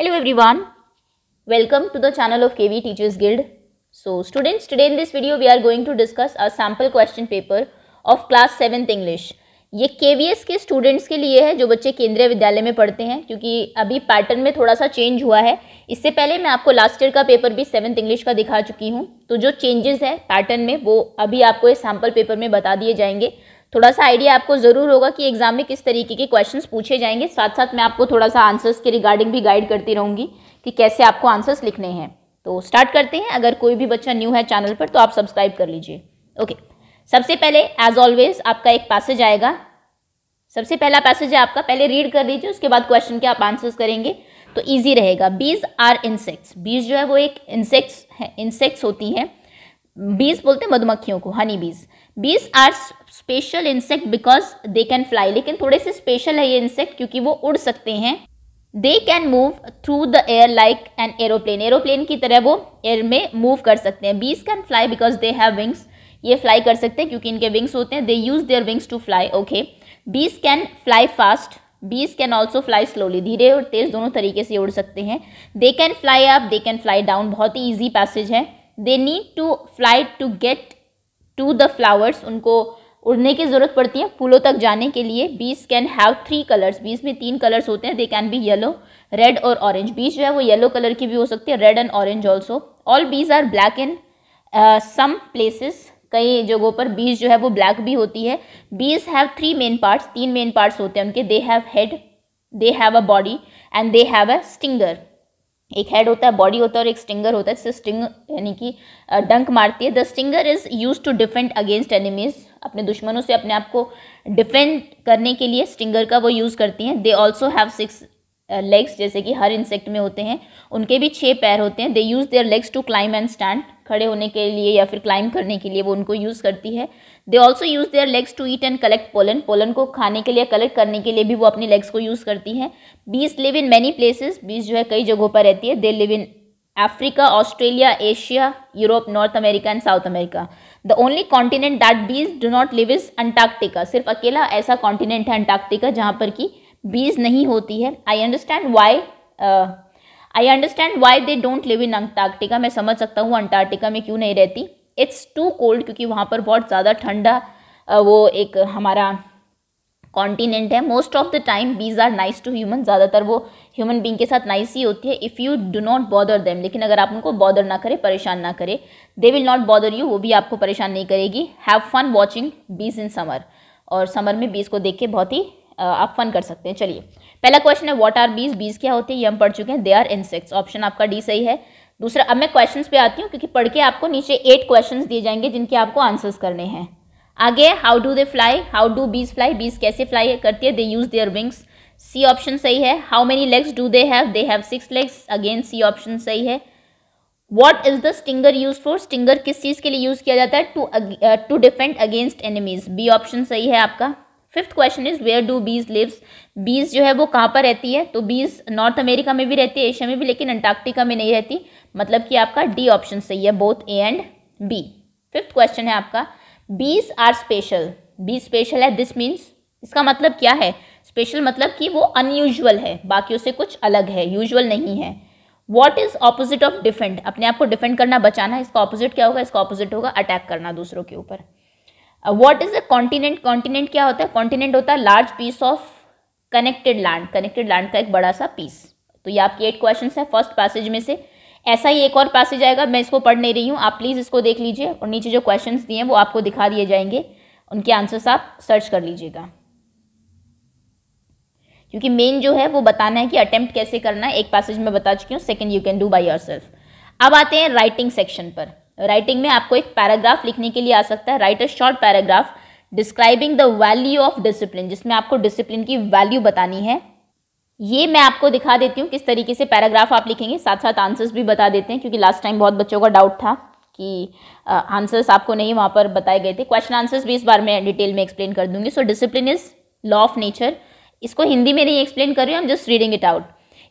Hello everyone, welcome to the channel of KV Teachers Guild. So students, today in this video we are going to discuss a sample question paper of class 7th English. ये KVS के students के लिए है जो बच्चे केंद्रीय विद्यालय में पढ़ते हैं क्योंकि अभी पैटर्न में थोड़ा सा चेंज हुआ है इससे पहले मैं आपको लास्ट ईयर का पेपर भी सेवन्थ इंग्लिश का दिखा चुकी हूँ तो जो चेंजेस है पैटर्न में वो अभी आपको इस सैम्पल पेपर में बता दिए जाएंगे थोड़ा सा आइडिया आपको ज़रूर होगा कि एग्जाम में किस तरीके के क्वेश्चन पूछे जाएंगे साथ साथ मैं आपको थोड़ा सा आंसर्स के रिगार्डिंग भी गाइड करती रहूँगी कि कैसे आपको आंसर्स लिखने हैं तो स्टार्ट करते हैं अगर कोई भी बच्चा न्यू है चैनल पर तो आप सब्सक्राइब कर लीजिए ओके सबसे पहले एज ऑलवेज आपका एक पैसेज आएगा सबसे पहला पैसेज है आपका पहले रीड कर लीजिए उसके बाद क्वेश्चन के आप आंसर्स करेंगे तो ईजी रहेगा बीज आर इंसेक्ट्स बीज जो है वो एक इंसेक्ट्स है इंसेक्ट्स होती हैं बीज बोलते हैं मधुमक्खियों को honey bees bees are special insect because they can fly लेकिन थोड़े से स्पेशल है ये इंसेक्ट क्योंकि वो उड़ सकते हैं they can move through the air like an aeroplane aeroplane की तरह वो एयर में मूव कर सकते हैं bees can fly because they have wings ये फ्लाई कर सकते हैं क्योंकि इनके विंग्स होते हैं they use their wings to fly okay bees can fly fast bees can also fly slowly धीरे और तेज दोनों तरीके से उड़ सकते हैं they can fly up they can fly down बहुत ही ईजी पैसेज है they need to fly to get to the flowers उनको उड़ने की ज़रूरत पड़ती है फूलों तक जाने के लिए बीज कैन हैव थ्री कलर्स बीज में तीन कलर्स होते हैं they can be yellow red और ऑरेंज बीज जो है वो येलो कलर की भी हो सकती है red and orange also all bees are black in some places कई जगहों पर बीज जो है वो ब्लैक भी होती है bees have three main parts तीन मेन पार्ट्स होते हैं उनके they have head they have a body and they have a stinger एक हेड होता है बॉडी होता है और एक स्टिंगर होता है जिससे स्टिंग यानी कि डंक मारती है the stinger is use to defend against enemies अपने दुश्मनों से अपने आप को डिफेंड करने के लिए स्टिंगर का वो यूज़ करती हैं they also have six legs जैसे कि हर इंसेक्ट में होते हैं उनके भी छः पैर होते हैं they use their legs to climb and stand खड़े होने के लिए या फिर क्लाइम करने के लिए वो उनको यूज़ करती है they also use their legs to eat and collect pollen pollen को खाने के लिए कलेक्ट करने के लिए भी वो अपने लेग्स को यूज़ करती हैं बीस लिव इन मैनी प्लेसेस बीस जो है कई जगहों पर रहती है they live in Africa Australia Asia Europe North America and South America the only continent that bees do not live is Antarctica सिर्फ अकेला ऐसा कॉन्टिनेंट है अंटार्क्टिका जहाँ पर कि बीज नहीं होती है I understand why I understand why they don't live in Antarctica मैं समझ सकता हूँ अंटार्क्टिका में क्यों नहीं रहती इट्स टू कोल्ड क्योंकि वहाँ पर बहुत ज़्यादा ठंडा वो एक हमारा कॉन्टिनेंट है most of the time bees are nice to human ज़्यादातर वो ह्यूमन बींग के साथ नाइस ही होती है if you do not bother them लेकिन अगर आप उनको बॉदर ना करें परेशान ना करें they will not bother you वो भी आपको परेशान नहीं करेगी हैव फन वॉचिंग बीज इन समर और समर में बीज को देख के बहुत ही आप फन कर सकते हैं चलिए पहला क्वेश्चन है व्हाट आर बीज बीज क्या होते हैं ये हम पढ़ चुके हैं दे आर इंसेक्ट्स ऑप्शन आपका डी सही है दूसरा अब मैं क्वेश्चंस पे आती हूँ क्योंकि पढ़ के आपको नीचे एट क्वेश्चंस दिए जाएंगे जिनके आपको आंसर्स करने हैं आगे how do they fly how do bees fly bees कैसे फ्लाई करती है they use their wings C option सही है how many legs do they have they have six legs again C option सही है what is the stinger use for stinger किस चीज़ के लिए यूज़ किया जाता है to to defend against enemies B option सही है आपका fifth question is where do बीज लिव्स बीज जो है वो कहाँ पर रहती है तो बीज नॉर्थ अमेरिका में भी रहती है एशिया में भी लेकिन अंटार्कटिका में नहीं रहती मतलब कि आपका डी ऑप्शन सही है both A and B fifth question है आपका bees are special bees special है दिस मीन्स इसका मतलब क्या है स्पेशल मतलब कि वो अनयूजल है बाकी से कुछ अलग है यूजल नहीं है what is opposite of defend अपने आप को डिफेंड करना बचाना इसका ऑपोजिट क्या होगा इसका ऑपोजिट होगा अटैक करना दूसरों के ऊपर what is a continent continent क्या होता है कॉन्टिनेंट होता है large piece of connected land connected land का एक बड़ा सा पीस तो ये आपके एट क्वेश्चन है फर्स्ट पैसेज में से ऐसा ही एक और पैसेज आएगा मैं इसको पढ़ नहीं रही हूँ आप प्लीज़ इसको देख लीजिए और नीचे जो क्वेश्चन दिए हैं वो आपको दिखा दिए जाएंगे उनके आंसर्स आप सर्च कर लीजिएगा क्योंकि मेन जो है वो बताना है कि अटेम्प्ट कैसे करना है एक पैसेज में बता चुकी हूँ second you can do by your अब आते हैं राइटिंग सेक्शन पर राइटिंग में आपको एक पैराग्राफ लिखने के लिए आ सकता है write a short paragraph describing the value of discipline जिसमें आपको डिसिप्लिन की वैल्यू बतानी है ये मैं आपको दिखा देती हूँ किस तरीके से पैराग्राफ आप लिखेंगे साथ साथ आंसर्स भी बता देते हैं क्योंकि लास्ट टाइम बहुत बच्चों का डाउट था कि आंसर्स आपको नहीं वहाँ पर बताए गए थे क्वेश्चन आंसर्स भी इस बार मैं डिटेल में एक्सप्लेन कर दूंगी so discipline is law of nature इसको हिंदी में नहीं एक्सप्लेन कर रही हूँ just reading it out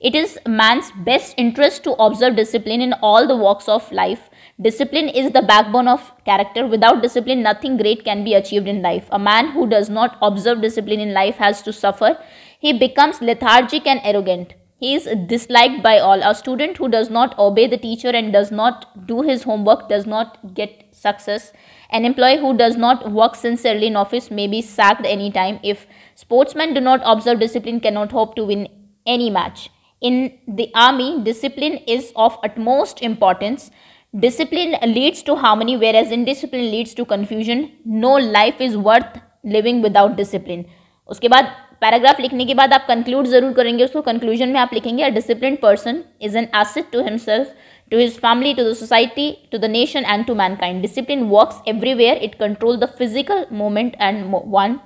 it is man's best interest to observe discipline in all the walks of life Discipline is the backbone of character. Without discipline, nothing great can be achieved in life. A man who does not observe discipline in life has to suffer. He becomes lethargic and arrogant. He is disliked by all. A student who does not obey the teacher and does not do his homework does not get success. An employee who does not work sincerely in office may be sacked anytime. If sportsmen do not observe discipline, cannot hope to win any match. In the army, discipline is of utmost importance. Discipline leads to harmony to harmony indiscipline leads to confusion no life is worth living without discipline उसके बाद paragraph लिखने के बाद आप conclude जरूर करेंगे उसको conclusion में आप लिखेंगे a discipline person is an asset to himself to his family to the society to the nation and to mankind discipline works everywhere it control the physical movement and one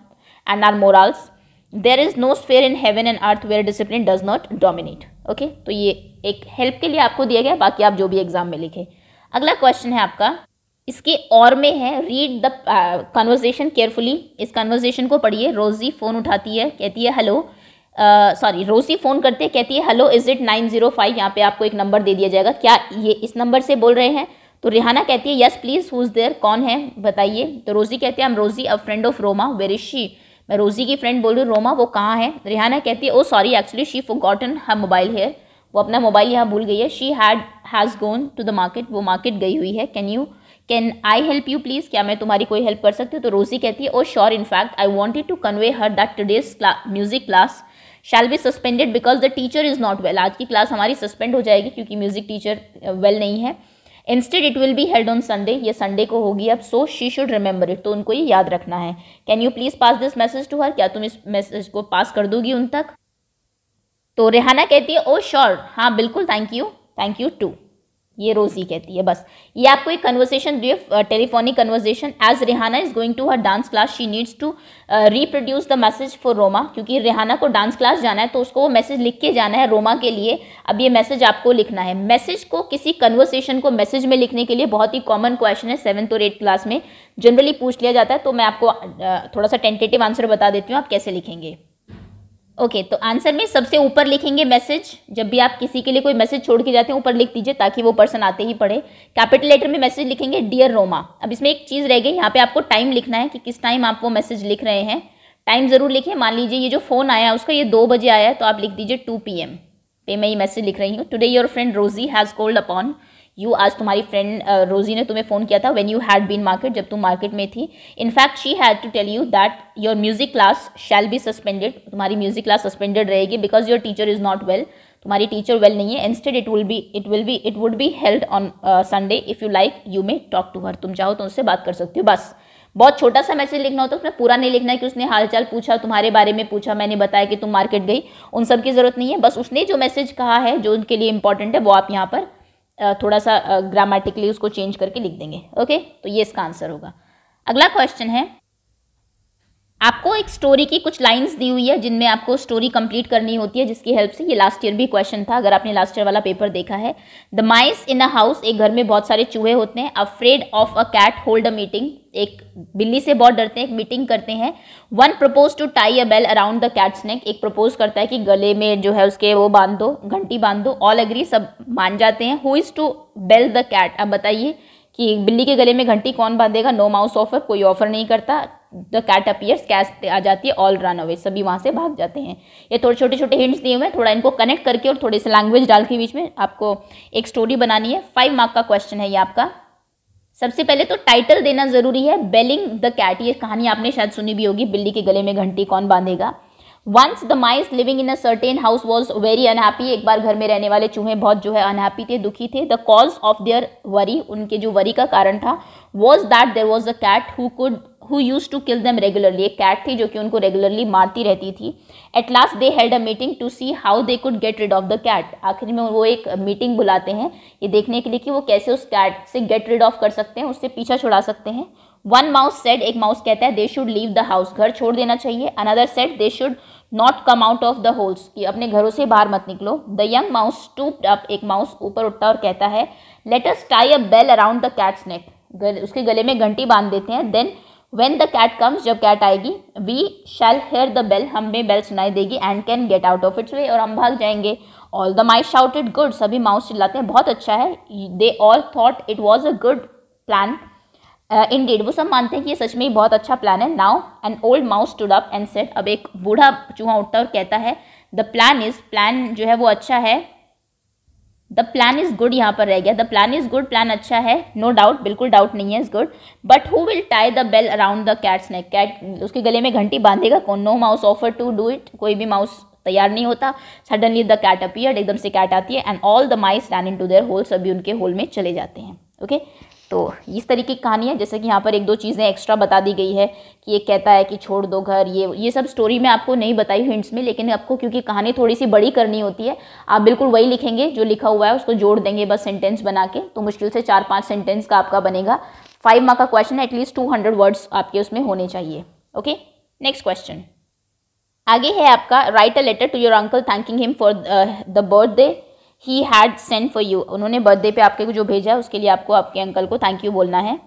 and our morals there is no sphere in heaven and earth where discipline does not dominate okay तो ये एक help के लिए आपको दिया गया बाकी आप जो भी एग्जाम में लिखें अगला क्वेश्चन है आपका इसके और में है रीड द कन्वर्जेशन केयरफुली इस कन्वर्जेशन को पढ़िए रोजी फ़ोन उठाती है कहती है hello sorry uh, Rosie phone करते हैं कहती है hello is it nine zero five यहाँ पर आपको एक नंबर दे दिया जाएगा क्या ये इस नंबर से बोल रहे हैं तो रिहाना कहती है yes please who is there कौन है बताइए तो रोजी कहती है हम Rosie a friend of Roma where is she मैं रोजी की फ्रेंड बोल रही हूँ रोमा वो कहाँ है रिहाना कहती है oh sorry actually she forgotten her mobile here वो अपना मोबाइल यहाँ भूल गई है she had has gone to the market वो मार्केट गई हुई है can you can I help you please क्या मैं तुम्हारी कोई हेल्प कर सकती हूँ तो रोजी कहती है oh sure in fact I wanted to convey her that today's music class shall be suspended because the teacher is not well आज की क्लास हमारी सस्पेंड हो जाएगी क्योंकि म्यूजिक टीचर वेल नहीं है instead it will be held on Sunday ये Sunday को होगी अब so she should remember it तो उनको ये याद रखना है can you please pass this message to her क्या तुम इस मैसेज को पास कर दोगी उन तक तो रेहाना कहती है ओ श्योर हाँ बिल्कुल thank you thank you too ये रोजी कहती है बस ये आपको एक कन्वर्सेशन दिए telephonic conversation as Rehana is going to her dance class she needs to reproduce the message for Roma क्योंकि रेहाना को डांस क्लास जाना है तो उसको वो मैसेज लिख के जाना है रोमा के लिए अब ये मैसेज आपको लिखना है मैसेज को किसी कन्वर्सेशन को मैसेज में लिखने के लिए बहुत ही कॉमन क्वेश्चन है सेवन्थ और एट्थ क्लास में जनरली पूछ लिया जाता है तो मैं आपको थोड़ा सा टेंटेटिव आंसर बता देती हूँ आप कैसे लिखेंगे ओके तो आंसर में सबसे ऊपर लिखेंगे मैसेज जब भी आप किसी के लिए कोई मैसेज छोड़ के जाते हैं ऊपर लिख दीजिए ताकि वो पर्सन आते ही पढ़े कैपिटल लेटर में मैसेज लिखेंगे डियर रोमा अब इसमें एक चीज़ रह गई यहाँ पे आपको टाइम लिखना है कि किस टाइम आप वो मैसेज लिख रहे हैं टाइम ज़रूर लिखें मान लीजिए ये जो फ़ोन आया उसका ये दो बजे आया तो आप लिख दीजिए टू पी पे मैं ये मैसेज लिख रही हूँ today your friend Rosie has called upon you आज तुम्हारी फ्रेंड रोजी uh, ने तुम्हें फ़ोन किया था when you had been market जब तुम मार्केट में थी in fact she had to tell you that your music class shall be suspended तुम्हारी म्यूज़िक क्लास सस्पेंडेड रहेगी because your teacher is not well तुम्हारी टीचर वेल नहीं है instead it will be it will be it would be held on Sunday if you like you may talk to her तुम चाहो तो उससे बात कर सकती हो बस बहुत छोटा सा मैसेज लिखना होता है उसमें पूरा नहीं लिखना है कि उसने हालचाल पूछा तुम्हारे बारे में पूछा मैंने बताया कि तुम मार्केट गई उन सब की ज़रूरत नहीं है बस उसने जो मैसेज कहा है जो उनके लिए इंपॉर्टेंट है वो आप यहाँ पर थोड़ा सा ग्रामेटिकली उसको चेंज करके लिख देंगे ओके तो ये इसका आंसर होगा अगला क्वेश्चन है आपको एक स्टोरी की कुछ लाइंस दी हुई है जिनमें आपको स्टोरी कंप्लीट करनी होती है जिसकी हेल्प से ये लास्ट ईयर भी क्वेश्चन था अगर आपने लास्ट ईयर वाला पेपर देखा है the mice in a house एक घर में बहुत सारे चूहे होते हैं afraid of a cat hold a meeting एक बिल्ली से बहुत डरते हैं एक मीटिंग करते हैं one propose to tie a bell around the cat's neck एक प्रपोज करता है कि गले में जो है उसके वो बांध दो घंटी बांध दो ऑल एग्री सब मान जाते हैं who is to bell the cat अब बताइए कि बिल्ली के गले में घंटी कौन बांधेगा नो माउस ऑफर कोई ऑफर नहीं करता द कैट अपियर्स कैट आ जाती है ऑल रन अवे सभी वहाँ से भाग जाते हैं ये थोड़े छोटे छोटे हिंट्स दिए हुए हैं थोड़ा इनको कनेक्ट करके और थोड़े से लैंग्वेज डाल के बीच में आपको एक स्टोरी बनानी है फाइव मार्क का क्वेश्चन है ये आपका सबसे पहले तो टाइटल देना ज़रूरी है बेलिंग द कैट ये कहानी आपने शायद सुनी भी होगी बिल्ली के गले में घंटी कौन बांधेगा once the mice living in a certain house was very unhappy एक बार घर में रहने वाले चूहे बहुत जो है अनहैप्पी थे दुखी थे the cause of their worry उनके जो वरी का कारण था was that there was a cat who could who use to kill them regularly एक कैट थी जो कि उनको रेगुलरली मारती रहती थी at last they had a meeting to see how they could get rid of the cat आखिर में वो एक मीटिंग बुलाते हैं ये देखने के लिए कि वो कैसे उस कैट से गेट रिड ऑफ कर सकते हैं उससे पीछा छुड़ा सकते हैं वन माउस सेट एक माउस कहता है they should leave the house घर छोड़ देना चाहिए another said they should not come out of the holes कि अपने घरों से बाहर मत निकलो the young mouse stooped up एक माउस ऊपर उठता और कहता है let's tie a bell around the cat's neck उसके गले में घंटी बांध देते हैं then when the cat comes जब कैट आएगी we shall hear the bell हमें बेल सुनाई देगी and can get out of its way और हम भाग जाएंगे all the mice shouted good सभी माउस चिल्लाते हैं बहुत अच्छा है they all thought it was a good plan indeed वो सब मानते हैं कि ये सच में ही बहुत अच्छा प्लान है now an old mouse stood up and said अब एक बूढ़ा चूहा उठता और कहता है द प्लान इज प्लान जो है वो अच्छा है द प्लान इज़ गुड यहाँ पर रह गया the plan is good plan अच्छा है नो no डाउट बिल्कुल डाउट नहीं है is good but who will tie the bell around the cat's neck cat उसके गले में घंटी बांधेगा कौन no mouse offer to do it कोई भी माउस तैयार नहीं होता सडनली द कैट अपियर एकदम से कैट आती है and all the mice run into their hole सभी उनके होल में चले जाते हैं ओके okay? तो इस तरीके की कहानी है जैसे कि यहाँ पर एक दो चीज़ें एक्स्ट्रा बता दी गई है कि ये कहता है कि छोड़ दो घर ये ये सब स्टोरी में आपको नहीं बताई हिंट्स में लेकिन आपको क्योंकि कहानी थोड़ी सी बड़ी करनी होती है आप बिल्कुल वही लिखेंगे जो लिखा हुआ है उसको जोड़ देंगे बस सेंटेंस बना के तो मुश्किल से चार पाँच सेंटेंस का आपका बनेगा फाइव मार्क का question at least two hundred words आपके उसमें होने चाहिए ओके नेक्स्ट क्वेश्चन आगे है आपका write a letter to your uncle thanking him for the birthday he had send for you उन्होंने बर्थडे पे आपके जो भेजा है उसके लिए आपको आपके अंकल को थैंक यू बोलना है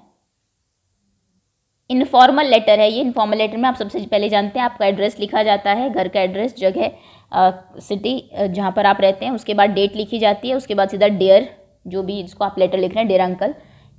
इनफॉर्मल लेटर है ये इनफॉर्मल लेटर में आप सबसे पहले जानते हैं आपका एड्रेस लिखा जाता है घर का एड्रेस जगह सिटी जहाँ पर आप रहते हैं उसके बाद डेट लिखी जाती है उसके बाद सीधा डेयर जो भी जिसको आप लेटर लिख रहे हैं डेयर अंकल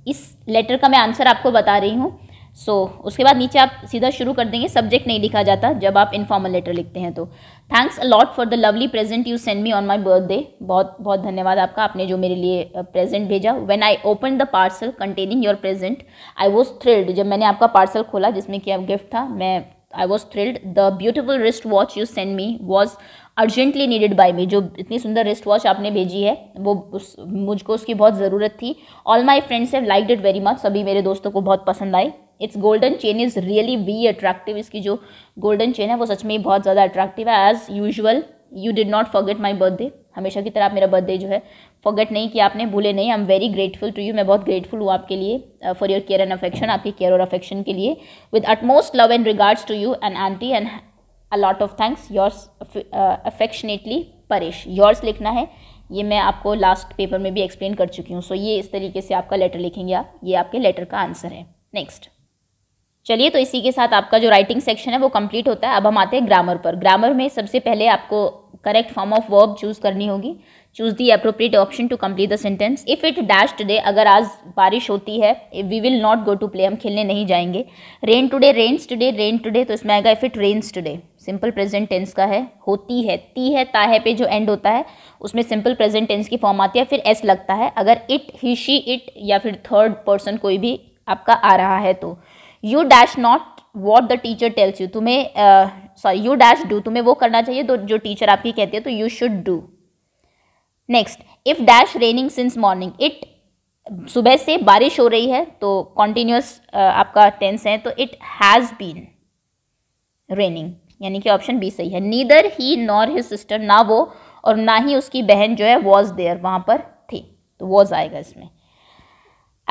इस लेटर का मैं आंसर आपको बता रही हूँ सो so, उसके बाद नीचे आप सीधा शुरू कर देंगे सब्जेक्ट नहीं लिखा जाता जब आप इनफॉर्मल लेटर लिखते हैं तो thanks a lot for the lovely present you send me on my birthday बहुत बहुत धन्यवाद आपका आपने जो मेरे लिए प्रेजेंट भेजा when I open the parcel containing your present I was thrilled जब मैंने आपका पार्सल खोला जिसमें कि आप गिफ्ट था मैं I was thrilled the beautiful wrist watch you send me was urgently needed by me जो इतनी सुंदर रिस्ट वॉच आपने भेजी है वो उस मुझको उसकी बहुत ज़रूरत थी all my friends have like it very much सभी मेरे दोस्तों को बहुत पसंद आई it's golden chain is really we attractive इसकी जो गोल्डन चेन है वो सच में ही बहुत ज़्यादा अट्रैक्टिव है as usual you did not forget my birthday हमेशा की तरह आप मेरा बर्थडे जो है फॉरगेट नहीं किया आपने भूले नहीं I am very grateful to you मैं बहुत ग्रेटफुल हूँ आपके लिए for your care and affection आपके केयर और अफेक्शन के लिए with utmost love and regards to you and aunty and a lot of thanks yours affectionately Paresh yours लिखना है ये मैं आपको लास्ट पेपर में भी एक्सप्लेन कर चुकी हूँ सो so, ये इस तरीके से आपका लेटर लिखेंगे आप ये आपके लेटर का आंसर है नेक्स्ट चलिए तो इसी के साथ आपका जो राइटिंग सेक्शन है वो कंप्लीट होता है अब हम आते हैं ग्रामर पर ग्रामर में सबसे पहले आपको correct form of verb choose करनी होगी choose the appropriate option to complete the sentence if it dash today अगर आज बारिश होती है we will not go to play हम खेलने नहीं जाएंगे rain today rains today rain today तो इसमें आएगा if it rains today simple present tense का है होती है ती है ता है पे जो एंड होता है उसमें सिंपल प्रेजेंट टेंस की फॉर्म आती है फिर एस लगता है अगर इट ही शी इट या फिर थर्ड पर्सन कोई भी आपका आ रहा है तो you dash not what the teacher tells you तुम्हें सॉरी यू डैश डू तुम्हें वो करना चाहिए तो जो टीचर आपकी कहती है तो you should do next if dash raining since morning it सुबह से बारिश हो रही है तो कॉन्टिन्यूस uh, आपका टेंस है तो इट हैज़ बीन रेनिंग यानी कि ऑप्शन बी सही है neither he nor his sister ना वो और ना ही उसकी बहन जो है वॉज देयर वहाँ पर थी तो वॉज आएगा इसमें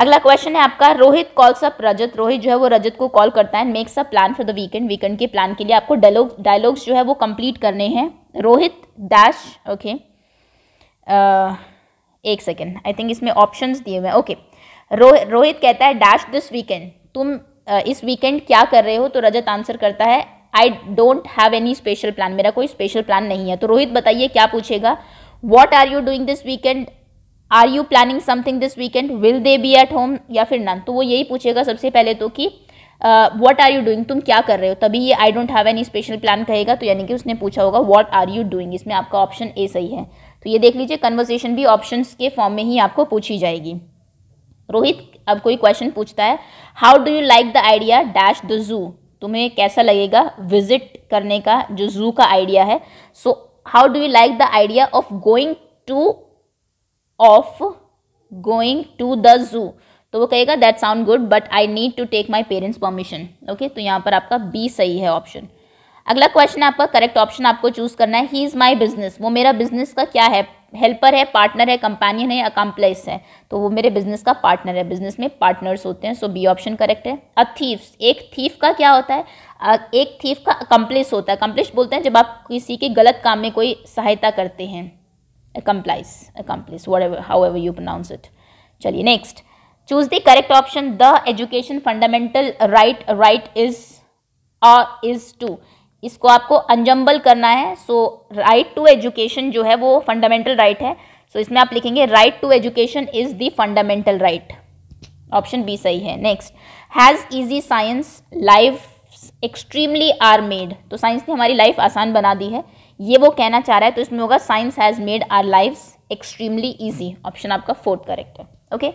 अगला क्वेश्चन है आपका रोहित कॉल्स अप रजत रोहित जो है वो रजत को कॉल करता है makes a plan for the weekend weekend के प्लान के लिए आपको डायलॉग डायलॉग्स जो है वो कंप्लीट करने हैं रोहित डैश ओके एक सेकेंड आई थिंक इसमें ऑप्शंस दिए हुए हैं ओके रोहित कहता है डैश दिस वीकेंड तुम uh, इस वीकेंड क्या कर रहे हो तो रजत आंसर करता है I don't have any special plan मेरा कोई स्पेशल प्लान नहीं है तो रोहित बताइए क्या पूछेगा what are you doing this weekend are you planning something this weekend will they be at home या फिर नन तो वो यही पूछेगा सबसे पहले तो कि वॉट आर यू डूइंग तुम क्या कर रहे हो तभी ये I don't have any special plan कहेगा तो यानी कि उसने पूछा होगा वॉट आर यू डूइंग इसमें आपका ऑप्शन ए सही है तो ये देख लीजिए कन्वर्सेशन भी ऑप्शन के फॉर्म में ही आपको पूछी जाएगी रोहित अब कोई क्वेश्चन पूछता है how do you like the idea dash the zoo तुम्हें कैसा लगेगा विजिट करने का जो जू का आइडिया है so how do you like the idea of going to of going to the zoo तो वो कहेगा that sound good but I need to take my parents permission okay तो यहाँ पर आपका बी सही है ऑप्शन अगला क्वेश्चन आपका करेक्ट ऑप्शन आपको चूज करना है ही इज़ माई बिजनेस वो मेरा बिजनेस का क्या है हेल्पर है पार्टनर है कंपेनियन है अकम्प्लेस है तो वो मेरे बिजनेस का पार्टनर है बिजनेस में पार्टनर्स होते हैं सो बी ऑप्शन करेक्ट है अ थीफ्स एक थीफ का क्या होता है एक थीफ का अकम्प्लिस होता है अकम्प्लिस बोलते हैं जब आप किसी के गलत काम में कोई सहायता करते हैं accomplice accomplice whatever however you pronounce it chaliye next choose the correct option the education fundamental right right is or is to इसको आपको अनजम्बल करना है सो राइट टू एजुकेशन जो है वो फंडामेंटल राइट right है सो so, इसमें आप लिखेंगे right to education is the fundamental right option B सही है next has easy science life extremely are made तो साइंस ने हमारी लाइफ आसान बना दी है ये वो कहना चाह रहा है तो इसमें होगा science has made our life extremely easy option आपका फोर्थ करेक्ट है ओके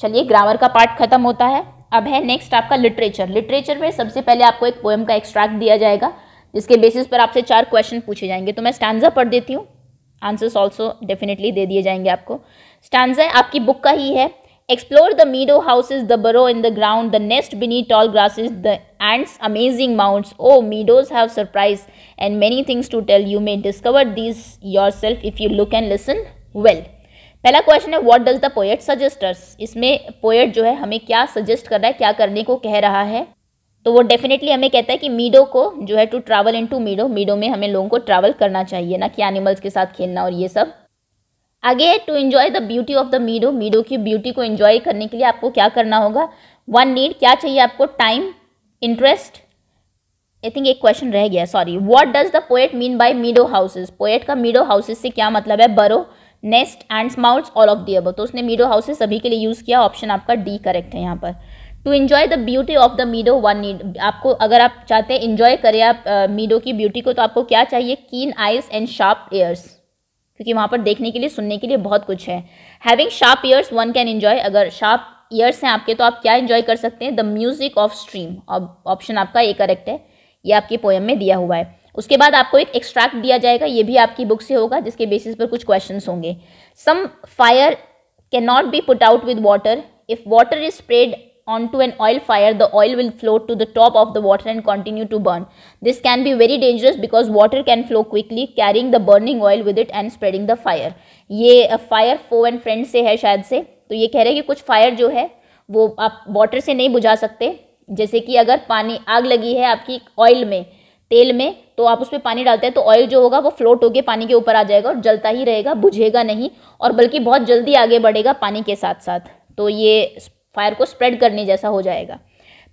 चलिए ग्रामर का पार्ट खत्म होता है अब है नेक्स्ट आपका लिटरेचर लिटरेचर में सबसे पहले आपको एक पोएम का एक्सट्रैक्ट दिया जाएगा जिसके बेसिस पर आपसे चार क्वेश्चन पूछे जाएंगे तो मैं स्टैंडा पढ़ देती हूँ आंसर्स ऑल्सो डेफिनेटली दे दिए जाएंगे आपको स्टैंडा आपकी बुक का ही है Explore the meadow houses, the burrow in the ground, the nest beneath tall grasses, the ants' amazing mounds. Oh, meadows have surprise and many things to tell. You may discover these yourself if you look and listen well. पहला question है what does the poet suggesters इसमें poet जो है हमें क्या suggest कर रहा है क्या करने को कह रहा है तो वो डेफिनेटली हमें कहता है कि मीडो को जो है to travel into meadow meadow में हमें लोगों को ट्रैवल करना चाहिए ना कि एनिमल्स के साथ खेलना और ये सब आगे to enjoy the beauty of the meadow meadow की ब्यूटी को एंजॉय करने के लिए आपको क्या करना होगा वन नीड क्या चाहिए आपको टाइम इंटरेस्ट आई थिंक एक क्वेश्चन रह गया sorry what does the poet mean by meadow houses poet का मीडो हाउसेस से क्या मतलब है burrow nest and snout all of the अब तो उसने मीडो हाउसेस सभी के लिए यूज़ किया ऑप्शन आपका डी करेक्ट है यहाँ पर to enjoy the beauty of the meadow one need आपको अगर आप चाहते हैं इन्जॉय करें आप मीडो uh, की ब्यूटी को तो आपको क्या चाहिए कीन आइज एंड शार्प एयर्स क्योंकि वहाँ पर देखने के लिए सुनने के लिए बहुत कुछ है having sharp ears one can enjoy अगर शार्प ईयर्स हैं आपके तो आप क्या इन्जॉय कर सकते हैं the music of stream option आपका ये करेक्ट है ये आपकी पोएम में दिया हुआ है उसके बाद आपको एक एक्सट्रैक्ट दिया जाएगा ये भी आपकी बुक से होगा जिसके बेसिस पर कुछ क्वेश्चन होंगे some fire can not be put out with water if water is spread onto an oil fire, the oil will float to the top of the water and continue to burn. This can be very dangerous because water can flow quickly, carrying the burning oil with it and spreading the fire. ये fire foe and friend से है शायद से तो ये कह रहे हैं कि कुछ फायर जो है वो आप वाटर से नहीं बुझा सकते जैसे कि अगर पानी आग लगी है आपकी ऑयल में तेल में तो आप उसमें पानी डालते हैं तो ऑयल जो होगा वो फ्लोट होकर पानी के ऊपर आ जाएगा और जलता ही रहेगा बुझेगा नहीं और बल्कि बहुत जल्दी आगे बढ़ेगा पानी के साथ साथ तो ये फायर को स्प्रेड करने जैसा हो जाएगा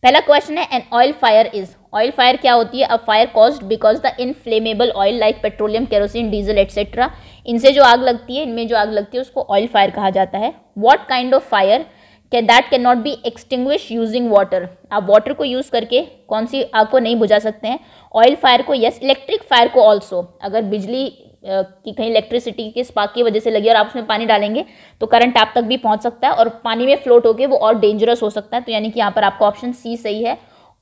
पहला क्वेश्चन है an oil fire is oil fire क्या होती है a fire caused because the inflammable oil like petroleum kerosene diesel etcetera इनसे जो आग लगती है इनमें जो आग लगती है उसको ऑयल फायर कहा जाता है what kind of fire can that can not be extinguish using water आप वाटर को यूज़ करके कौन सी आग को नहीं बुझा सकते हैं ऑयल फायर को यस इलेक्ट्रिक फायर को ऑल्सो अगर बिजली कि कहीं इलेक्ट्रिसिटी के स्पार्क की वजह से लगी और आप उसमें पानी डालेंगे तो करंट आप तक भी पहुंच सकता है और पानी में फ्लोट होकर वो और डेंजरस हो सकता है तो यानी कि यहाँ पर आपका ऑप्शन सी सही है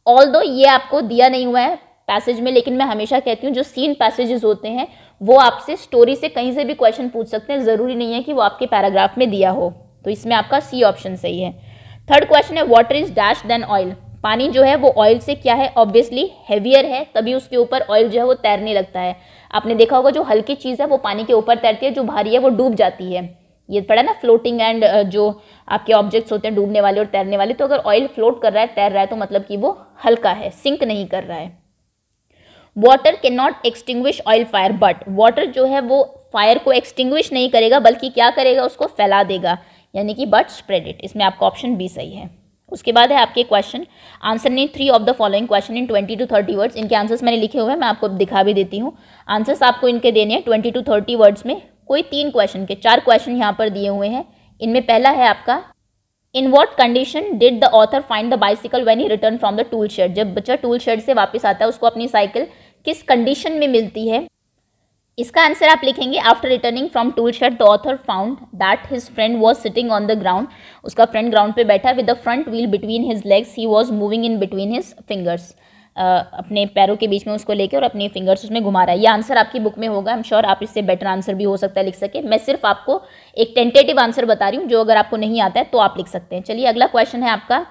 ऑल दो ये आपको दिया नहीं हुआ है पैसेज में लेकिन मैं हमेशा कहती हूँ जो सीन पैसेजेस होते हैं वो आपसे स्टोरी से कहीं से भी क्वेश्चन पूछ सकते हैं ज़रूरी नहीं है कि वो आपके पैराग्राफ में दिया हो तो इसमें आपका सी ऑप्शन सही है थर्ड क्वेश्चन है water is dash than oil पानी जो है वो ऑयल से क्या है ऑब्वियसली हैवियर है तभी उसके ऊपर ऑयल जो है वो तैरने लगता है आपने देखा होगा जो हल्की चीज़ है वो पानी के ऊपर तैरती है जो भारी है वो डूब जाती है ये पड़ा ना फ्लोटिंग एंड जो आपके ऑब्जेक्ट्स होते हैं डूबने वाले और तैरने वाले तो अगर ऑयल फ्लोट कर रहा है तैर रहा है तो मतलब कि वो हल्का है सिंक नहीं कर रहा है water can not extinguish oil fire but water जो है वो फायर को एक्सटिंग्विश नहीं करेगा बल्कि क्या करेगा उसको फैला देगा यानी कि बट स्प्रेड इट इसमें आपका ऑप्शन बी सही है उसके बाद है आपके क्वेश्चन आंसर ने three of the following question in twenty to thirty words इनके आंसर्स मैंने लिखे हुए हैं मैं आपको दिखा भी देती हूँ आंसर्स आपको इनके देने हैं ट्वेंटी टू थर्टी वर्ड्स में कोई तीन क्वेश्चन के चार क्वेश्चन यहाँ पर दिए हुए हैं इनमें पहला है आपका in what condition did the author find the bicycle when he return from the tool shed जब बच्चा टूल शेड से वापस आता है उसको अपनी साइकिल किस कंडीशन में मिलती है इसका आंसर आप लिखेंगे after returning from tool shed the author found that his friend was sitting on the ground उसका फ्रेंड ग्राउंड पे बैठा with the front wheel between his legs he was moving in between his fingers अपने पैरों के बीच में उसको लेके और अपने फिंगर्स उसमें घुमा रहा है ये आंसर आपकी बुक में होगा एम श्योर आप इससे बेटर आंसर भी हो सकता है लिख सके मैं सिर्फ आपको एक टेंटेटिव आंसर बता रही हूँ जो अगर आपको नहीं आता है तो आप लिख सकते हैं चलिए अगला क्वेश्चन है आपका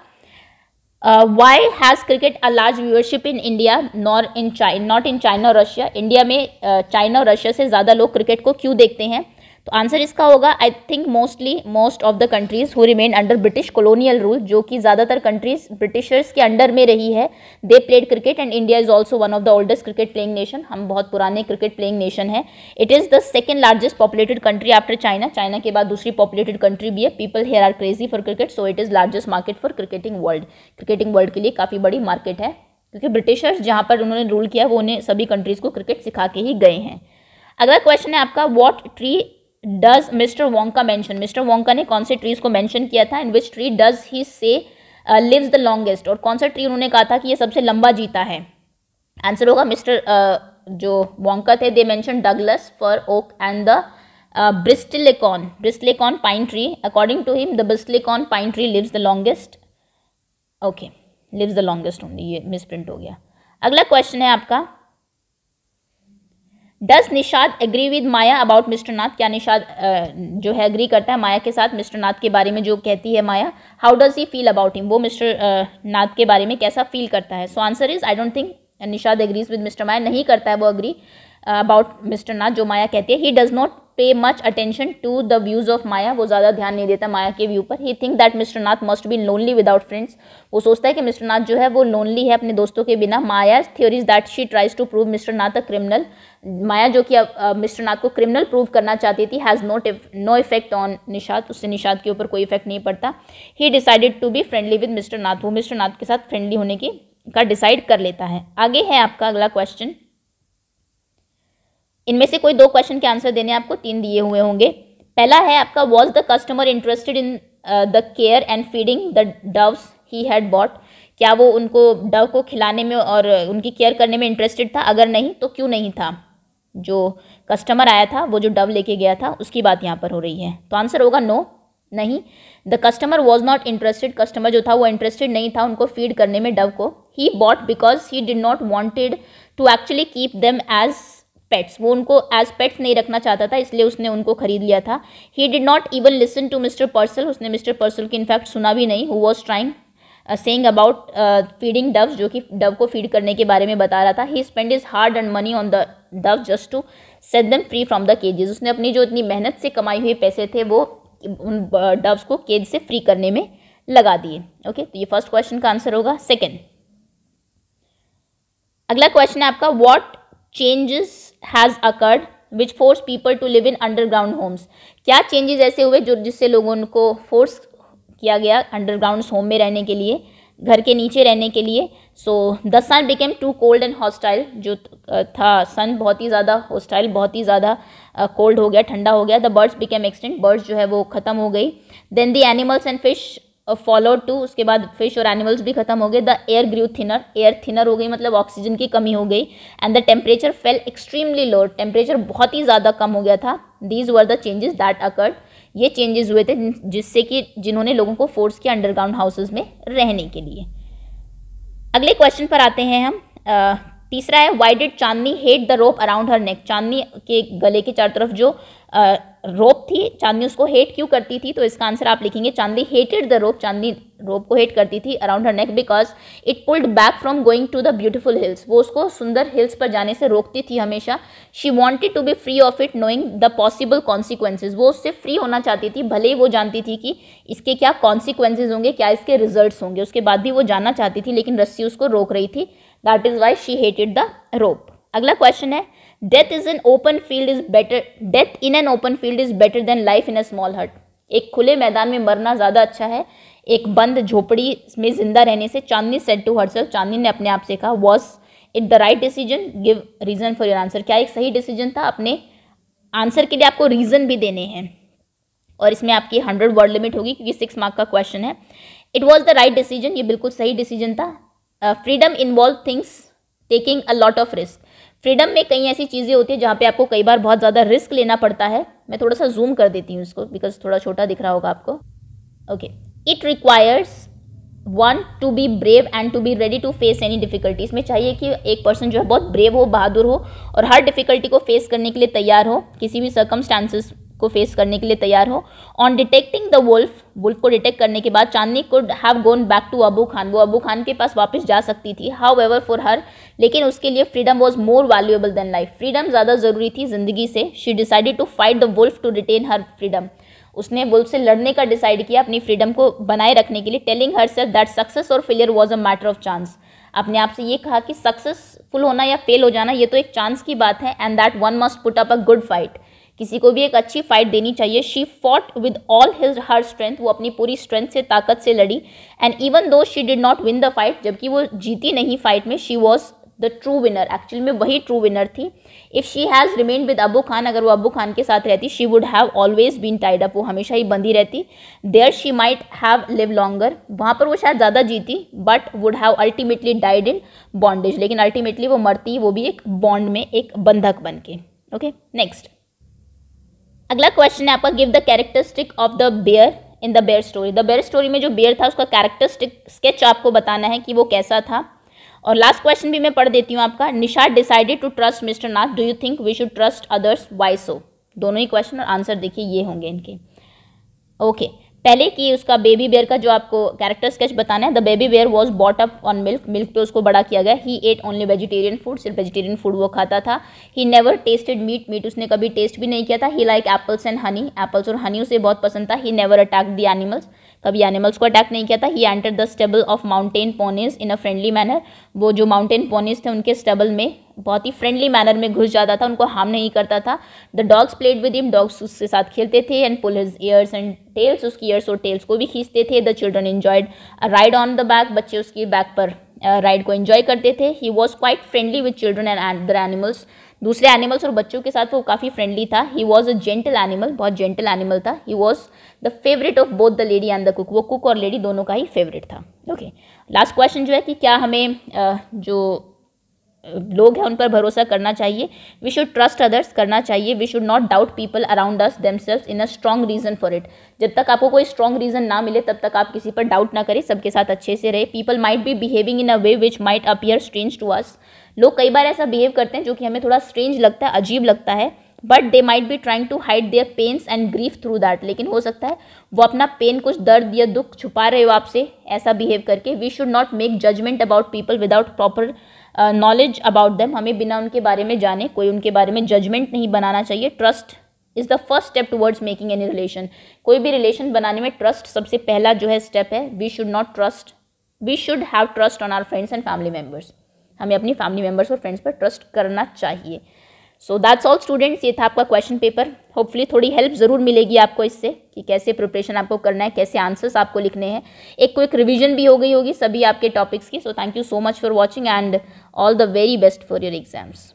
uh, why has cricket a large viewership in India nor in China not in China और रशिया इंडिया में चाइना और Russia से ज़्यादा लोग cricket को क्यों देखते हैं तो आंसर इसका होगा I think mostly most of the countries who remain under British colonial rule जो कि ज़्यादातर कंट्रीज ब्रिटिशर्स के अंडर में रही है they played cricket and India is also one of the oldest cricket playing nation हम बहुत पुराने क्रिकेट प्लेइंग नेशन है it is the second largest populated country after China China के बाद दूसरी पॉपुलेटेड कंट्री भी है people here are crazy for cricket so it is largest market for cricketing world cricketing world के लिए काफ़ी बड़ी मार्केट है क्योंकि ब्रिटिशर्स जहाँ पर उन्होंने रूल किया वो उन्हें सभी कंट्रीज़ को क्रिकेट सिखा के ही गए हैं अगला क्वेश्चन है आपका what tree does Mister Wonka का मैंशन मिस्टर वोंका ने कौन से ट्रीज को मैंशन किया था and which tree does he say lives the longest और कौन सा ट्री उन्होंने कहा था कि ये सबसे लंबा जीता है आंसर होगा मिस्टर uh, जो वोंका थे they mention Douglas fir oak and the bristlecone bristlecone pine tree according to him the bristlecone pine tree lives the longest okay lives the longest only ये मिसप्रिंट हो गया अगला question है आपका does Nishad agree with Maya about Mister Nath क्या निषाद जो है agree करता है माया के साथ मिस्टर नाथ के बारे में जो कहती है Maya how does he feel about him वो मिस्टर नाथ के बारे में कैसा फील करता है so answer is I don't think Nishad agrees with Mister Maya नहीं करता है वो अग्री अबाउट मिस्टर नाथ जो माया कहती है he does not pay much attention to the views of Maya वो ज़्यादा ध्यान नहीं देता माया के व्यू पर he think that Mister Nath must be lonely without friends वो सोचता है कि मिस्टर नाथ जो है वो लोनली है अपने दोस्तों के बिना Maya theories that she tries to prove Mister Nath a criminal Maya जो कि मिस्टर नाथ को क्रिमिनल प्रूव करना चाहती थी has not no effect on Nishad उससे निषाद के ऊपर कोई इफेक्ट नहीं पड़ता he decided to be friendly with Mister Nath वो मिस्टर नाथ के साथ फ्रेंडली होने की का डिसाइड कर लेता है आगे है आपका अगला क्वेश्चन इनमें से कोई दो क्वेश्चन के आंसर देने आपको तीन दिए हुए होंगे पहला है आपका was the customer interested in the care and feeding the doves he had bought क्या वो उनको डव को खिलाने में और उनकी केयर करने में इंटरेस्टेड था अगर नहीं तो क्यों नहीं था जो कस्टमर आया था वो जो डव लेके गया था उसकी बात यहाँ पर हो रही है तो आंसर होगा नो नहीं the customer was not interested customer जो था वो इंटरेस्टेड नहीं था उनको फीड करने में डव को he bought because he did not wanted to actually keep them as pets वो उनको एज पेट्स नहीं रखना चाहता था इसलिए उसने उनको खरीद लिया था he did not even listen to mister Purcell उसने मिस्टर पर्सल की इनफैक्ट सुना भी नहीं who was trying saying about feeding dove जो कि डव को फीड करने के बारे में बता रहा था he spend his hard and money on the dove just to set them free from the cages उसने अपनी जो इतनी मेहनत से कमाई हुई पैसे थे वो उन डव्स uh, को केज से फ्री करने में लगा दिए ओके okay? तो ये फर्स्ट क्वेश्चन का आंसर होगा सेकेंड अगला क्वेश्चन है आपका what changes has occurred which force people to live in underground homes क्या चेंजेस ऐसे हुए जो जिससे लोगों को फोर्स किया गया अंडरग्राउंड होम में रहने के लिए घर के नीचे रहने के लिए so the sun became too cold and hostile जो था सन बहुत ही ज़्यादा हॉस्टाइल बहुत ही ज़्यादा कोल्ड हो गया ठंडा हो गया the birds became extinct birds जो है वो ख़त्म हो गई then the animals and fish follow too उसके बाद फिश और एनिमल्स भी खत्म हो गए the air grew thinner air thinner हो गई मतलब ऑक्सीजन की कमी हो गई and the temperature fell extremely low temperature बहुत ही ज़्यादा कम हो गया था these were the changes that occurred ये चेंजेस हुए थे जिससे कि जिन्होंने लोगों को फोर्स किया अंडरग्राउंड हाउसेज में रहने के लिए अगले क्वेश्चन पर आते हैं हम आ, तीसरा है why did Chandni hate the rope around her neck Chandni के गले के चारों तरफ जो आ, रोप थी चांदनी उसको हेट क्यों करती थी तो इसका आंसर आप लिखेंगे चांदनी हेटेड द रोप चांदनी रोप को हेट करती थी around her neck because it pulled back from going to the beautiful hills वो उसको सुंदर हिल्स पर जाने से रोकती थी हमेशा she wanted to be free of it knowing the possible consequences वो उससे फ्री होना चाहती थी भले ही वो जानती थी कि इसके क्या कॉन्सिक्वेंसेज होंगे क्या इसके रिजल्ट होंगे उसके बाद भी वो जानना चाहती थी लेकिन रस्सी उसको रोक रही थी that is why she hated the rope अगला क्वेश्चन है death is an open field is better death in an open field is better than life in a small hut एक खुले मैदान में मरना ज़्यादा अच्छा है एक बंद झोपड़ी में जिंदा रहने से चांदनी सेट टू हर्सल चांदनी ने अपने आप से कहा was it the right decision give reason for your answer क्या एक सही डिसीजन था अपने आंसर के लिए आपको रीज़न भी देने हैं और इसमें आपकी हंड्रेड वर्ड लिमिट होगी क्योंकि सिक्स मार्क का क्वेश्चन है it was the right decision ये बिल्कुल सही डिसीजन था freedom involve things taking a lot of risk freedom में कई ऐसी चीज़ें होती है जहाँ पे आपको कई बार बहुत ज़्यादा रिस्क लेना पड़ता है मैं थोड़ा सा जूम कर देती हूँ इसको बिकॉज थोड़ा छोटा दिख रहा होगा आपको okay it requires one to be brave and to be ready to face any difficulty इसमें चाहिए कि एक पर्सन जो है बहुत ब्रेव हो बहादुर हो और हर डिफिकल्टी को फेस करने के लिए तैयार हो किसी भी सर्कमस्टांसेस को फेस करने के लिए तैयार हो on detecting the wolf wolf को डिटेक्ट करने के बाद Chandni could have gone back to Abu Khan वो अबू खान के पास वापस जा सकती थी हाउ एवर फॉर हर लेकिन उसके लिए freedom was more valuable than life freedom ज़्यादा ज़रूरी थी जिंदगी से she decided to fight the wolf to retain her freedom उसने वुल्फ से लड़ने का डिसाइड किया अपनी फ्रीडम को बनाए रखने के लिए telling herself that success और failure was a matter of chance अपने आप से ये कहा कि सक्सेसफुल होना या फेल हो जाना ये तो एक चांस की बात है and that one must put up a good fight किसी को भी एक अच्छी फाइट देनी चाहिए she fought with all his her strength वो अपनी पूरी स्ट्रेंथ से ताकत से लड़ी and even though she did not win the fight जबकि वो जीती नहीं फाइट में she was the true winner actual में वही ट्रू विनर थी if she has remain with Abu Khan अगर वो अबू खान के साथ रहती she would have always been tied up वो हमेशा ही बंदी रहती there she might have live longer वहाँ पर वो शायद ज़्यादा जीती but would have ultimately died in bondage लेकिन अल्टीमेटली वो मरती वो भी एक बॉन्ड में एक बंधक बन के ओके नेक्स्ट अगला क्वेश्चन है आपका give the characteristic of the bear in the bear story the bear story में जो बेयर था उसका कैरेक्टरिस्टिक स्केच आपको बताना है कि वो कैसा था और लास्ट क्वेश्चन भी मैं पढ़ देती हूँ आपका Nisha decided to trust mister Nath do you think we should trust others why so दोनों ही क्वेश्चन और आंसर देखिए ये होंगे इनके ओके okay. पहले कि उसका बेबी बेयर का जो आपको कैरेक्टर स्केच बताना है the baby bear was brought up on milk milk पे उसको बड़ा किया गया he ate only vegetarian food सिर्फ वेजिटेरियन फूड वो खाता था he never tasted meat meat उसने कभी टेस्ट भी नहीं किया था he like apples and honey apples और हनी उसे बहुत पसंद था he never attack the animals कभी एनिमल्स को अटैक नहीं किया था he enter the stable of mountain ponies in a friendly manner वो जो माउंटेन पोनीज थे उनके स्टेबल में बहुत ही फ्रेंडली मैनर में घुस जाता था उनको हार्म नहीं करता था the dogs played with him dogs उसके साथ खेलते थे and pull his ears and tails उसकी ईयर्स और टेल्स को भी खींचते थे the children enjoyed ride on the back बच्चे उसकी बैक पर राइड uh, को इन्जॉय करते थे he was quite friendly with children and other animals दूसरे एनिमल्स और बच्चों के साथ वो काफ़ी फ्रेंडली था he was a gentle animal बहुत जेंटल एनिमल था he was the favourite of both the lady and the cook वो कुक और लेडी दोनों का ही फेवरेट था ओके लास्ट क्वेश्चन जो है कि क्या हमें जो लोग हैं उन पर भरोसा करना चाहिए वी शुड ट्रस्ट अदर्स करना चाहिए we should not doubt people around us them in a strong reason for it जब तक आपको कोई स्ट्रॉन्ग रीज़न ना मिले तब तक आप किसी पर डाउट ना करें सबके साथ अच्छे से रहे people might be behaving in a way which might appear strange to us लोग कई बार ऐसा बिहेव करते हैं जो कि हमें थोड़ा स्ट्रेंज लगता है अजीब लगता है but they might be trying to hide their pains and grief through that लेकिन हो सकता है वो अपना पेन कुछ दर्द या दुख छुपा रहे हो आपसे ऐसा बिहेव करके we should not make judgement about people without proper knowledge about them हमें बिना उनके बारे में जाने कोई उनके बारे में जजमेंट नहीं बनाना चाहिए trust is the first step towards making any relation कोई भी रिलेशन बनाने में ट्रस्ट सबसे पहला जो है स्टेप है we should not trust we should have trust on our friends and family members हमें अपनी फैमिली मेम्बर्स और फ्रेंड्स पर ट्रस्ट करना चाहिए सो दैट्स ऑल स्टूडेंट्स ये था आपका क्वेश्चन पेपर होपफुली थोड़ी हेल्प ज़रूर मिलेगी आपको इससे कि कैसे प्रिपरेशन आपको करना है कैसे आंसर्स आपको लिखने हैं एक क्विक रिवीजन भी हो गई होगी सभी आपके टॉपिक्स की so thank you so much for watching and all the very best for your exams